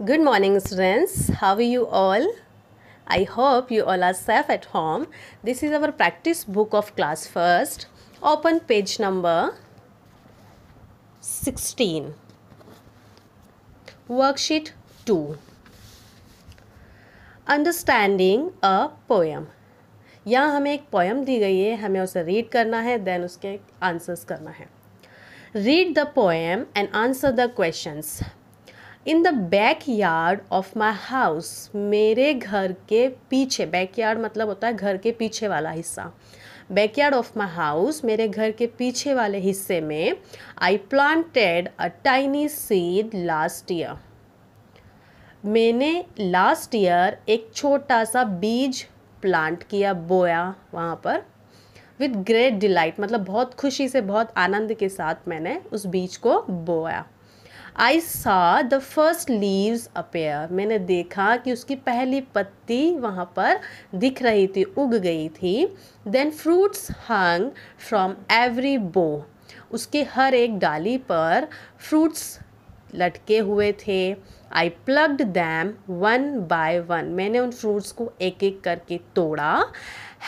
Good morning students how you all I hope you all are safe at home this is our practice book of class first open page number sixteen worksheet two understanding a poem यहाँ हमें एक poem दी गई है हमें उसे read करना है then उसके आंसर्स करना है read the poem and answer the question in the backyard of my house मेरे घर के पीछे बैक यार्ड मतलब होता है घर के पीछे वाला हिस्सा backyard of my house मेरे घर के पीछे वाले हिस्से में I planted a tiny seed last year मैंने लास्ट ईयर एक छोटा सा बीज प्लांट किया बोया वहाँ पर विथ ग्रेट डिलाइट मतलब बहुत खुशी से बहुत आनंद के साथ मैंने उस बीज को बोया आई सा द फर्स्ट लीव्स अपेयर मैंने देखा कि उसकी पहली पत्ती वहाँ पर दिख रही थी उग गई थी then fruits hung from every bough उसके हर एक डाली पर फ्रूट्स लटके हुए थे I plucked them one by one मैंने उन फ्रूट्स को एक एक करके तोड़ा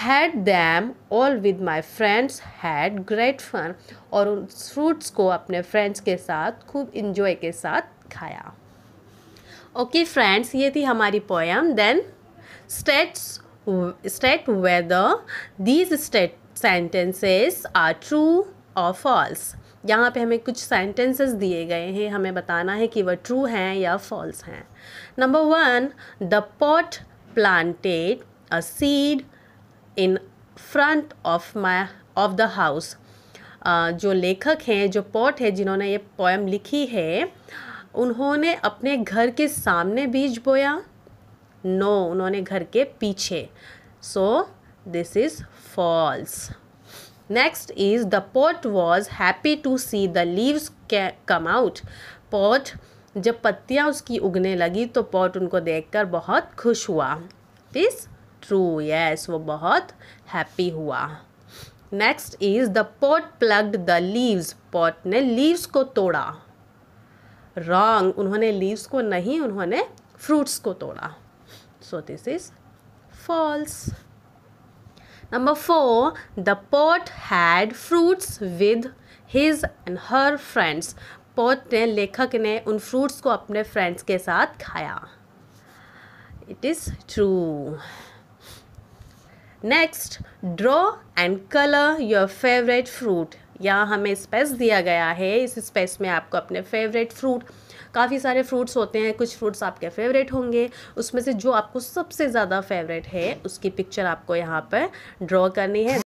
had them all with my friends had great fun और उन फ्रूट्स को अपने फ्रेंड्स के साथ खूब इन्जॉय के साथ खाया ओके okay, फ्रेंड्स ये थी हमारी poem then states state whether these state sentences are true और फॉल्स यहाँ पे हमें कुछ सेंटेंसेस दिए गए हैं हमें बताना है कि वह ट्रू हैं या फॉल्स हैं number one the pot planted a seed in front of my of the house जो लेखक हैं जो पॉट है जिन्होंने ये पोएम लिखी है उन्होंने अपने घर के सामने बीज बोया नो no, उन्होंने घर के पीछे so this is false next is the pot was happy to see the leaves come out pot जब पत्तियाँ उसकी उगने लगी तो पॉट उनको देखकर बहुत खुश हुआ इज ट्रू यस वो बहुत हैप्पी हुआ next is the pot plucked the leaves pot ने लीव्स को तोड़ा रॉन्ग उन्होंने लीव्स को नहीं उन्होंने फ्रूट्स को तोड़ा so this is false Number four, the pot had fruits with his and her friends. Pot ने लेखक ने उन फ्रूट्स को अपने फ्रेंड्स के साथ खाया it is true next draw and colour your favourite fruit यहाँ हमें स्पेस दिया गया है इस स्पेस में आपको अपने फेवरेट फ्रूट काफ़ी सारे फ्रूट्स होते हैं कुछ फ्रूट्स आपके फेवरेट होंगे उसमें से जो आपको सबसे ज़्यादा फेवरेट है उसकी पिक्चर आपको यहाँ पर ड्रॉ करनी है